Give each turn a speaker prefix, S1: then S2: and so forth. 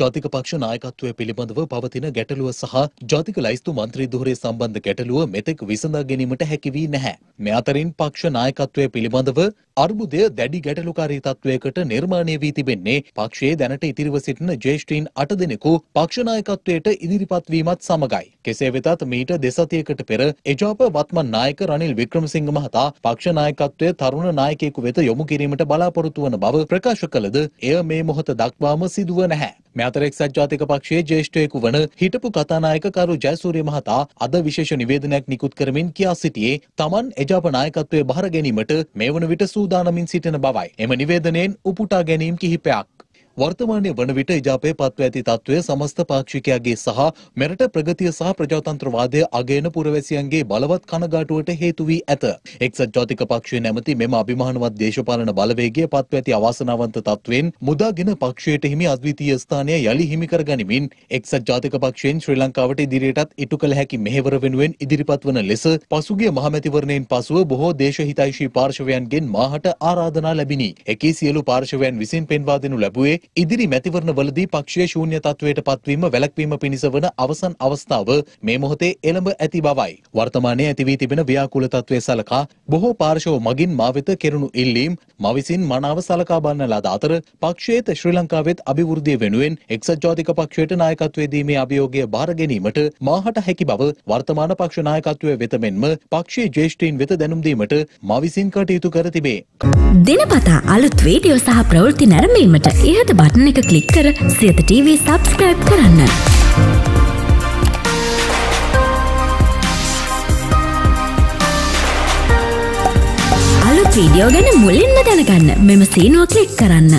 S1: ජාතික පක්ෂ නායකත්වය පිළිබඳව පවතින ගැටලුව සහ ජාතික ලයිස්තු මන්ත්‍රී ධුරය සම්බන්ධ ගැටලුව මෙතෙක් විසඳා ගැනීමට හැකි වී නැහැ. මේ අතරින් පක්ෂ නායකත්වය පිළිබඳව අර්බුදය දැඩි ගැටලුකාරී තත්ත්වයකට නිර්මාණය වී තිබෙන්නේ පක්ෂයේ දැනට ඉතිරිව සිටින ජේෂ්ඨීන් අට දෙනෙකු පක්ෂනායකත්වයට ඉදිරිපත්වීමත් සමගයි. කෙසේ වෙතත් මීට දෙසතියකට පෙර එජාප වත්මන් නායක රනිල් වික්‍රමසිංහ මහතා පක්ෂනායකත්වය තරුණ නායකයෙකු වෙත යොමු කිරීමට බලාපොරොත්තු වන බව ප්‍රකාශ කළද එය මේ මොහොත දක්වාම සිදුව නැහැ. මෙතර එක්සත් ජාතික පක්ෂයේ ජේෂ්ඨයෙකු වන හිටපු කතානායකකරු ජයසූරිය මහතා අද විශේෂ නිවේදනයක් නිකුත් කරමින් කියා සිටියේ තමන් එජාප නායකත්වය බහර ගැනීමට මේ වන විට සූ සූදානමින් සිටින බවයි එම නිවේදනයෙන් උපුටා ගැනීම් කිහිපයක් වර්තමානය වන විට ඉජාපය පත්ව ඇති තත්ත්වය සමස්ත පාක්ෂිකයාගේ සහ මෙරට ප්‍රගතිය සහ ප්‍රජාතන්ත්‍රවාදය අගේන පුරවැසියන්ගේ බලවත් කනගාටුවට හේතු වී ඇත. එක්සත් ජාතික පක්ෂය නැමති මෙම අභිමානවත් දේශපාලන බලවේගය පත්ව ඇති අවාසනාවන්ත තත්ත්වෙන් මුදාගෙන පක්ෂයට හිමි අද්විතීය ස්ථානය යළි හිමිකර ගනිමින් එක්සත් ජාතික පක්ෂයෙන් ශ්‍රී ලංකාවට ඉදිරියටත් ඉටු කළ හැකි මෙහෙවර වෙනුවෙන් ඉදිරිපත් වන ලෙස පසුගිය මහමැතිවරණයෙන් පසුව බොහෝ දේශහිතයිශී පාර්ශවයන්ගෙන් මාහට ආරාධනා ලැබිනි. එකී සියලු පාර්ශවයන් විසින් පෙන්වා දෙනු ලැබුවේ ඉදිරි මැතිවරණවලදී පක්ෂයේ ශූන්‍ය තත්ත්වයට පත්වීම වැළැක්වීම පිණිස වන අවසන් අවස්ථාව මේ මොහොතේ එළඹ ඇති බවයි. වර්තමානයේ ඇති වී තිබෙන ව්‍යාකූල තත්ත්වය සලකා බොහෝ පාර්ශව මගින් මා වෙත කෙරුණු ඉල්ලීම් මා විසින් මනාව සලකා බන්න ලද අතර පක්ෂයේත් ශ්‍රී ලංකාවෙත් අභිවෘද්ධිය වෙනුවෙන් එක්සත් ජාතික පක්ෂයට නායකත්වයේ දීමේ අභියෝගය බාර ගැනීමට මාහට හැකි බව වර්තමාන පක්ෂ නායකත්වය වෙත මෙන්ම පක්ෂයේ ජ්‍යෙෂ්ඨීන් වෙත දැනුම් දීමට මා විසින් කටයුතු කර තිබේ.
S2: දිනපතා අලුත් වීඩියෝ සහ ප්‍රවෘත්ති නැරඹීමට ඉහත බටන එක කලික් කර සියත TV සබස්ක්‍රයිබ් කරන්න. අලුත් වීඩියෝ ගැන මුලින්ම දැනගන්න මෙම සීනෝ කලික් කරන්න.